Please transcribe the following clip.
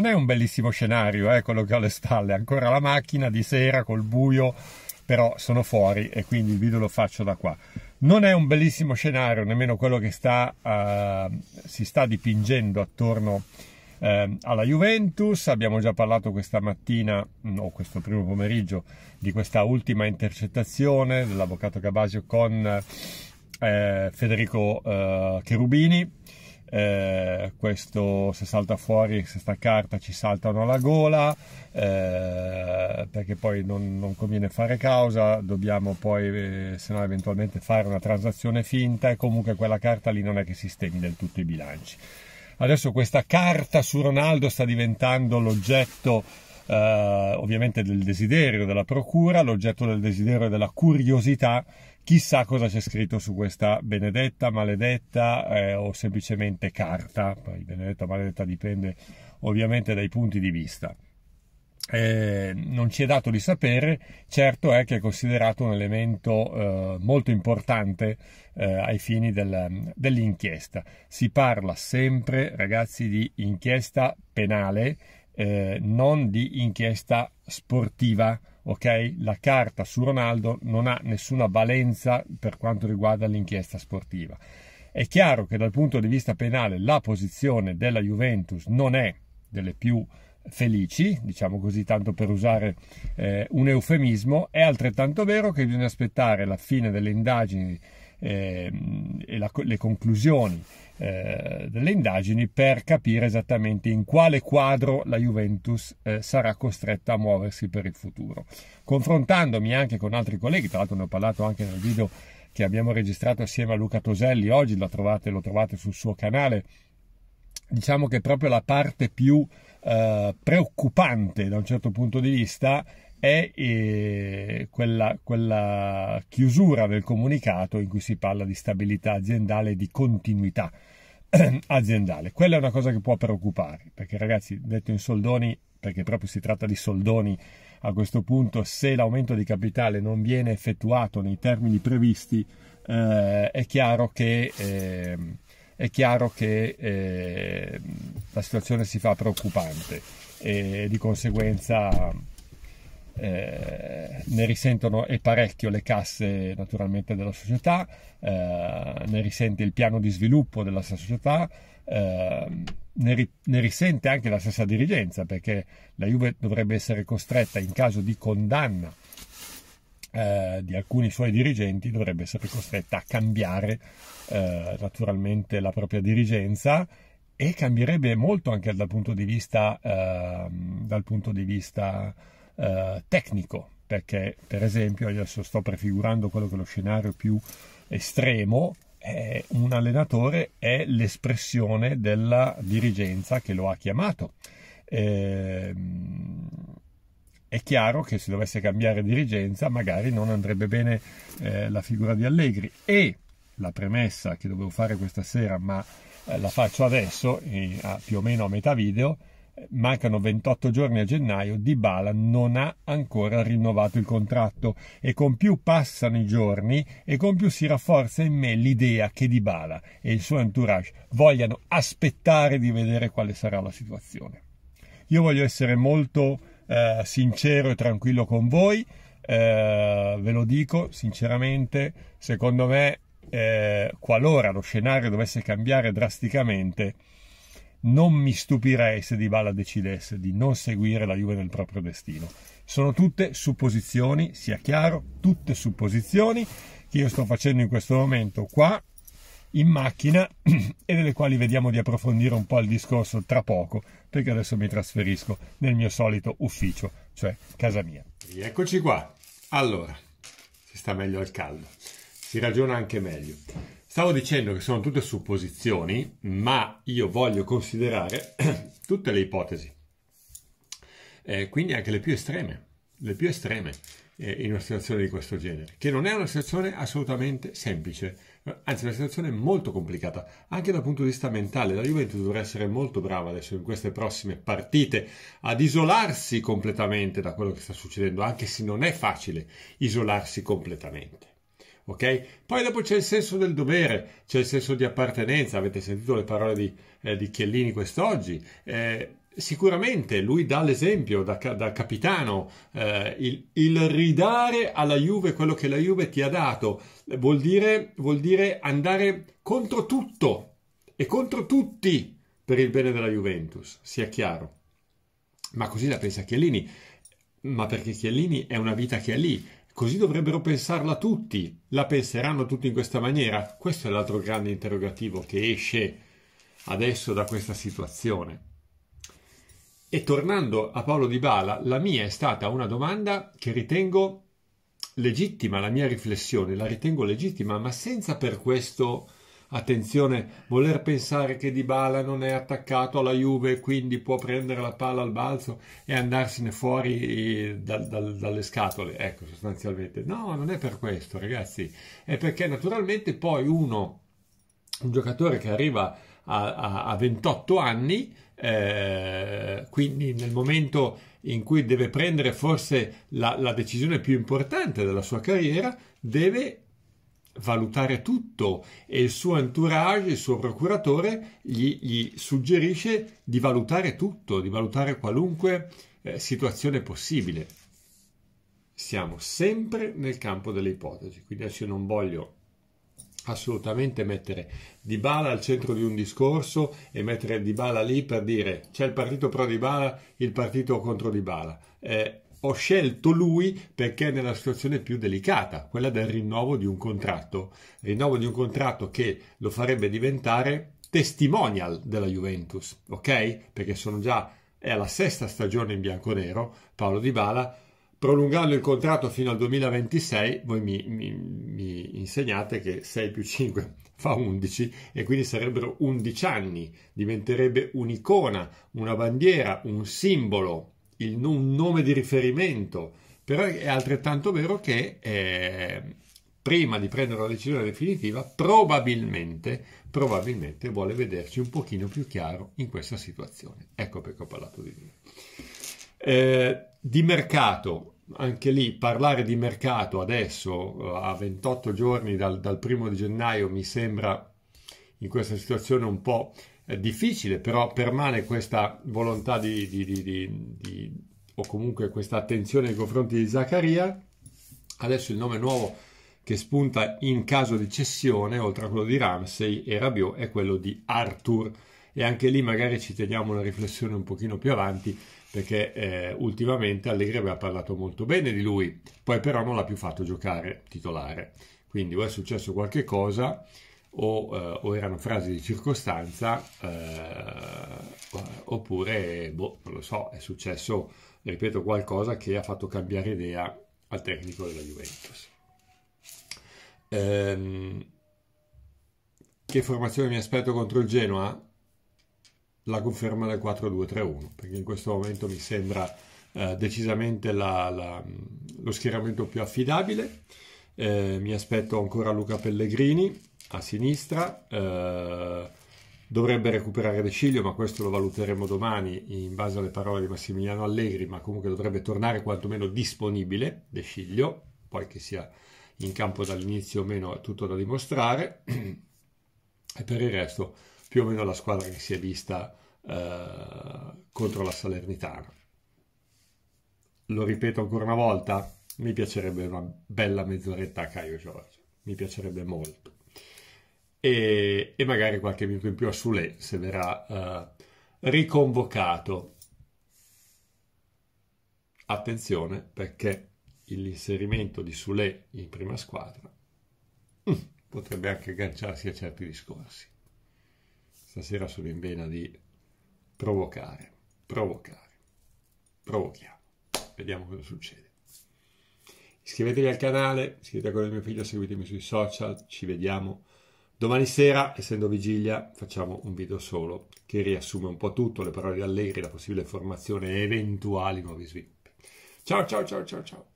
non è un bellissimo scenario eh, quello che ho alle spalle, ancora la macchina di sera col buio, però sono fuori e quindi il video lo faccio da qua. Non è un bellissimo scenario nemmeno quello che sta, uh, si sta dipingendo attorno eh, alla Juventus. Abbiamo già parlato questa mattina mm, o questo primo pomeriggio di questa ultima intercettazione dell'avvocato Cabasio con eh, Federico eh, Cherubini eh, questo se salta fuori questa carta ci saltano alla gola eh, perché poi non, non, conviene fare causa dobbiamo poi eh, se no eventualmente fare una transazione finta e comunque quella carta lì non è che sistemi del tutto i bilanci adesso questa carta su Ronaldo sta diventando l'oggetto eh, ovviamente del desiderio, della procura, l'oggetto del desiderio e della curiosità, chissà cosa c'è scritto su questa benedetta, maledetta eh, o semplicemente carta, poi benedetta, maledetta dipende ovviamente dai punti di vista. Eh, non ci è dato di sapere, certo è che è considerato un elemento eh, molto importante eh, ai fini del, dell'inchiesta. Si parla sempre, ragazzi, di inchiesta penale eh, non di inchiesta sportiva. Ok, la carta su Ronaldo non ha nessuna valenza per quanto riguarda l'inchiesta sportiva. È chiaro che dal punto di vista penale la posizione della Juventus non è delle più felici, diciamo così tanto per usare eh, un eufemismo, è altrettanto vero che bisogna aspettare la fine delle indagini eh, e la, le conclusioni eh, delle indagini per capire esattamente in quale quadro la Juventus eh, sarà costretta a muoversi per il futuro. Confrontandomi anche con altri colleghi, tra l'altro ne ho parlato anche nel video che abbiamo registrato assieme a Luca Toselli oggi, lo trovate, lo trovate sul suo canale, diciamo che proprio la parte più eh, preoccupante da un certo punto di vista è eh, quella, quella chiusura del comunicato in cui si parla di stabilità aziendale e di continuità aziendale. Quella è una cosa che può preoccupare, perché ragazzi, detto in soldoni, perché proprio si tratta di soldoni a questo punto, se l'aumento di capitale non viene effettuato nei termini previsti, eh, è chiaro che eh, è chiaro che eh, la situazione si fa preoccupante e di conseguenza eh, ne risentono e parecchio le casse naturalmente della società, eh, ne risente il piano di sviluppo della società, eh, ne, ri- ne, risente anche la stessa dirigenza perché la Juve dovrebbe essere costretta in caso di condanna eh, di alcuni suoi dirigenti dovrebbe essere costretta a cambiare eh, naturalmente la propria dirigenza e cambierebbe molto anche dal punto di vista, eh, punto di vista eh, tecnico perché per esempio adesso sto prefigurando quello che è lo scenario più estremo un allenatore è l'espressione della dirigenza che lo ha chiamato. Eh, è chiaro che se dovesse cambiare dirigenza magari non andrebbe bene eh, la figura di Allegri e la premessa che dovevo fare questa sera ma eh, la faccio adesso eh, a, più o meno a metà video eh, mancano 28 giorni a gennaio, Dybala non ha ancora rinnovato il contratto e con più passano i giorni e con più si rafforza in me l'idea che Dybala e il suo entourage vogliano aspettare di vedere quale sarà la situazione. Io voglio essere molto eh, sincero e tranquillo con voi. Eh, ve lo dico sinceramente, secondo me, eh, qualora lo scenario dovesse cambiare drasticamente, non mi stupirei se Di Dybala decidesse di non seguire la Juve nel proprio destino. Sono tutte supposizioni, sia chiaro, tutte supposizioni che io sto facendo in questo momento qua in macchina e delle quali vediamo di approfondire un po' il discorso tra poco, perché adesso mi trasferisco nel mio solito ufficio, cioè casa mia. Eccoci qua. Allora, si sta meglio al caldo, si ragiona anche meglio. Stavo dicendo che sono tutte supposizioni, ma io voglio considerare tutte le ipotesi, eh, quindi anche le più estreme, le più estreme eh, in una situazione di questo genere, che non è una situazione assolutamente semplice anzi una situazione molto complicata anche dal punto di vista mentale. La Juventus dovrà essere molto brava adesso in queste prossime partite ad isolarsi completamente da quello che sta succedendo, anche se non è facile isolarsi completamente. Okay? Poi dopo c'è il senso del dovere, c'è il senso di appartenenza, avete sentito le parole di, eh, di Chiellini quest'oggi. Eh, sicuramente lui dà l'esempio da, da capitano, eh, il, il, ridare alla Juve quello che la Juve ti ha dato vuol dire, vuol dire andare contro tutto e contro tutti per il bene della Juventus, sia chiaro. Ma così la pensa Chiellini, ma perché Chiellini è una vita che è lì, Così dovrebbero pensarla tutti, la penseranno tutti in questa maniera? Questo è l'altro grande interrogativo che esce adesso da questa situazione. E tornando a Paolo Di Bala, la mia è stata una domanda che ritengo legittima, la mia riflessione la ritengo legittima, ma senza per questo attenzione, voler pensare che Di Bala non è attaccato alla Juve e quindi può prendere la palla al balzo e andarsene fuori da, eh, da, dalle scatole, ecco sostanzialmente. No, non è per questo ragazzi, è perché naturalmente poi uno, un giocatore che arriva a, a 28 anni, eh, quindi nel momento in cui deve prendere forse la, la decisione più importante della sua carriera, deve valutare tutto e il suo entourage, il suo procuratore gli, gli suggerisce di valutare tutto, di valutare qualunque eh, situazione possibile. Siamo sempre nel campo delle ipotesi, quindi adesso io non voglio assolutamente mettere Dybala al centro di un discorso e mettere Dybala lì per dire c'è il partito pro Dybala, il partito contro Dybala. Eh, ho scelto lui perché è nella situazione più delicata, quella del rinnovo di un contratto, rinnovo di un contratto che lo farebbe diventare testimonial della Juventus, ok? Perché sono già è alla sesta stagione in bianco-nero, Paolo Di Bala, prolungando il contratto fino al 2026, voi mi, mi, insegnate che 6 più 5 fa 11 e quindi sarebbero 11 anni, diventerebbe un'icona, una bandiera, un simbolo, il, un nome di riferimento, però è altrettanto vero che eh, prima di prendere la decisione definitiva probabilmente, probabilmente vuole vederci un pochino più chiaro in questa situazione. Ecco perché ho parlato di Dio. Eh, di mercato anche lì parlare di mercato adesso eh, a 28 giorni dal, dal, primo di gennaio mi sembra in questa situazione un po' eh, difficile, però permane questa volontà di, di, di, di o comunque questa attenzione nei confronti di Zaccaria. Adesso il nome nuovo che spunta in caso di cessione, oltre a quello di Ramsey e Rabiot, è quello di Arthur. E anche lì magari ci teniamo una riflessione un pochino più avanti perché eh, ultimamente Allegri aveva parlato molto bene di lui, poi però non l'ha più fatto giocare titolare. Quindi o è successo qualche cosa o, eh, o erano frasi di circostanza eh, oppure, boh, non lo so, è successo, ripeto, qualcosa che ha fatto cambiare idea al tecnico della Juventus. Ehm, che formazione mi aspetto contro il Genoa? la conferma del 4-2-3-1, perché in questo momento mi sembra eh, decisamente la, la, lo schieramento più affidabile. Eh, mi aspetto ancora Luca Pellegrini a sinistra, eh, dovrebbe recuperare De Ciglio, ma questo lo valuteremo domani in base alle parole di Massimiliano Allegri, ma comunque dovrebbe tornare quantomeno disponibile De Ciglio, poi che sia in campo dall'inizio o meno è tutto da dimostrare. E per il resto più o meno la squadra che si è vista eh, contro la Salernitana. Lo ripeto ancora una volta, mi piacerebbe una bella mezz'oretta a Caio Giorgio, mi piacerebbe molto. E, e, magari qualche minuto in più a Sule se verrà eh, riconvocato. Attenzione perché l'inserimento di Sule in prima squadra mm, potrebbe anche agganciarsi a certi discorsi. Stasera sono in vena di provocare, provocare, provochiamo. Vediamo cosa succede. Iscrivetevi al canale, iscrivetevi a quello di mio figlio, seguitemi sui social, ci vediamo. Domani sera, essendo vigilia, facciamo un video solo che riassume un po' tutto, le parole di Allegri, la possibile formazione e eventuali nuovi sviluppi. Ciao ciao ciao ciao ciao!